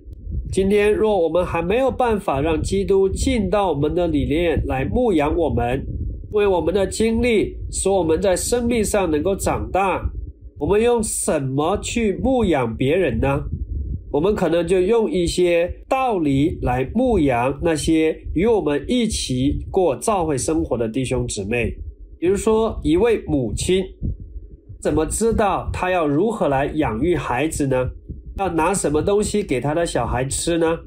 今天，若我们还没有办法让基督进到我们的里面来牧养我们，为我们的经历，使我们在生命上能够长大。我们用什么去牧养别人呢？我们可能就用一些道理来牧养那些与我们一起过教会生活的弟兄姊妹。比如说，一位母亲，怎么知道她要如何来养育孩子呢？要拿什么东西给她的小孩吃呢？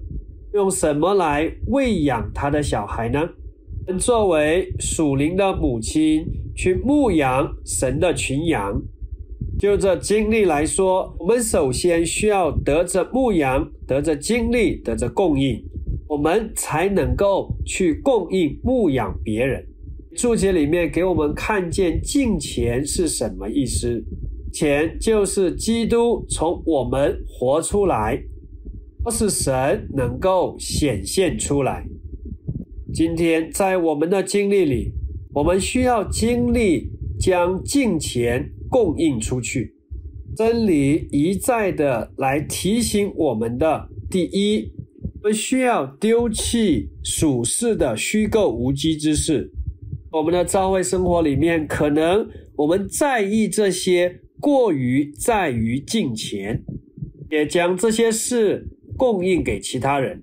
用什么来喂养她的小孩呢？作为属灵的母亲去牧养神的群羊，就这经历来说，我们首先需要得着牧羊，得着经历，得着供应，我们才能够去供应牧养别人。注解里面给我们看见敬钱是什么意思？钱就是基督从我们活出来，而是神能够显现出来。今天在我们的经历里，我们需要经历将金钱供应出去。真理一再的来提醒我们的：第一，不需要丢弃属世的虚构无稽之事。我们的教会生活里面，可能我们在意这些过于在于金钱，也将这些事供应给其他人。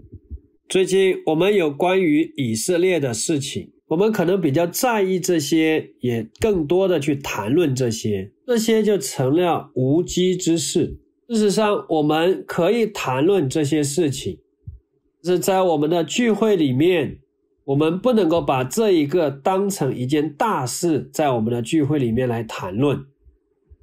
最近我们有关于以色列的事情，我们可能比较在意这些，也更多的去谈论这些，这些就成了无稽之事。事实上，我们可以谈论这些事情，是在我们的聚会里面，我们不能够把这一个当成一件大事在我们的聚会里面来谈论。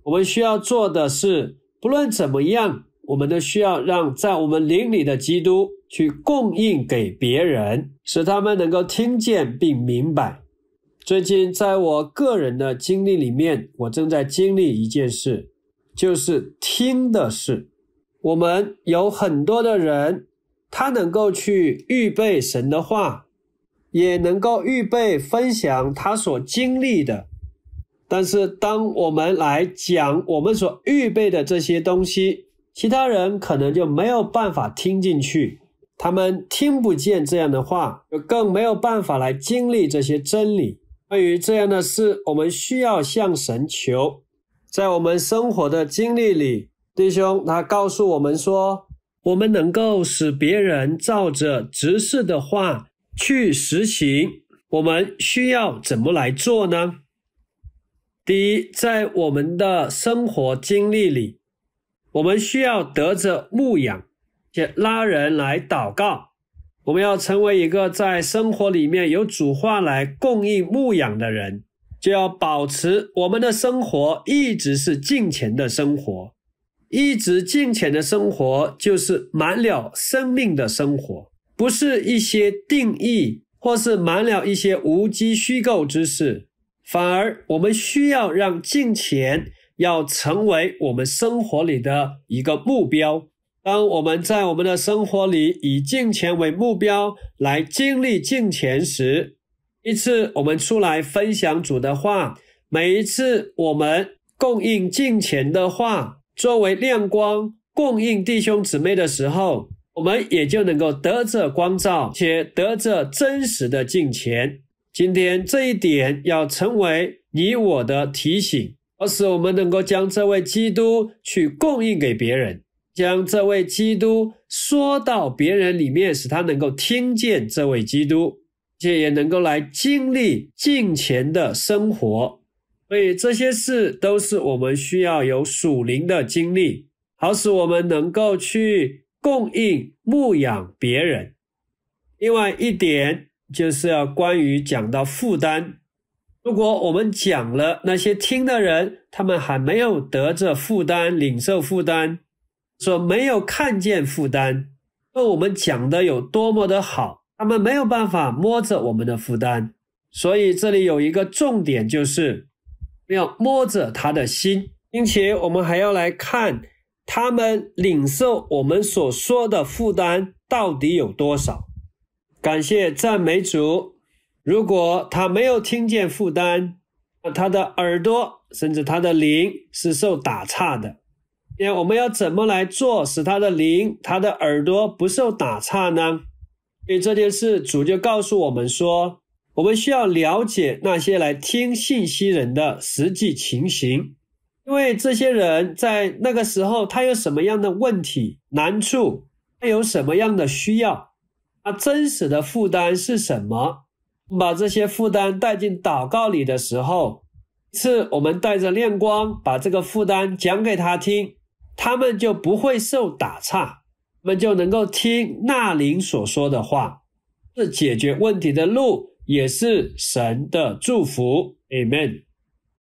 我们需要做的是，不论怎么样。我们都需要让在我们邻里的基督去供应给别人，使他们能够听见并明白。最近在我个人的经历里面，我正在经历一件事，就是听的事。我们有很多的人，他能够去预备神的话，也能够预备分享他所经历的。但是，当我们来讲我们所预备的这些东西，其他人可能就没有办法听进去，他们听不见这样的话，就更没有办法来经历这些真理。关于这样的事，我们需要向神求。在我们生活的经历里，弟兄，他告诉我们说，我们能够使别人照着执事的话去实行。我们需要怎么来做呢？第一，在我们的生活经历里。我们需要得着牧养，也拉人来祷告。我们要成为一个在生活里面有主话来供应牧养的人，就要保持我们的生活一直是敬虔的生活。一直敬虔的生活就是满了生命的生活，不是一些定义，或是满了一些无机虚构之事，反而我们需要让敬虔。要成为我们生活里的一个目标。当我们在我们的生活里以金钱为目标来经历金钱时，一次我们出来分享主的话，每一次我们供应金钱的话，作为亮光供应弟兄姊妹的时候，我们也就能够得着光照，且得着真实的金钱。今天这一点要成为你我的提醒。而使我们能够将这位基督去供应给别人，将这位基督说到别人里面，使他能够听见这位基督，且也能够来经历近前的生活。所以这些事都是我们需要有属灵的经历，好使我们能够去供应牧养别人。另外一点就是要关于讲到负担。如果我们讲了，那些听的人，他们还没有得着负担、领受负担，说没有看见负担，那我们讲的有多么的好，他们没有办法摸着我们的负担。所以这里有一个重点，就是要摸着他的心，并且我们还要来看他们领受我们所说的负担到底有多少。感谢赞美主。如果他没有听见负担，那他的耳朵甚至他的灵是受打岔的。那我们要怎么来做，使他的灵、他的耳朵不受打岔呢？所以这件事，主就告诉我们说，我们需要了解那些来听信息人的实际情形，因为这些人在那个时候，他有什么样的问题、难处，他有什么样的需要，他真实的负担是什么？把这些负担带进祷告里的时候，是，我们带着亮光把这个负担讲给他听，他们就不会受打岔，他们就能够听纳灵所说的话，是解决问题的路，也是神的祝福。Amen。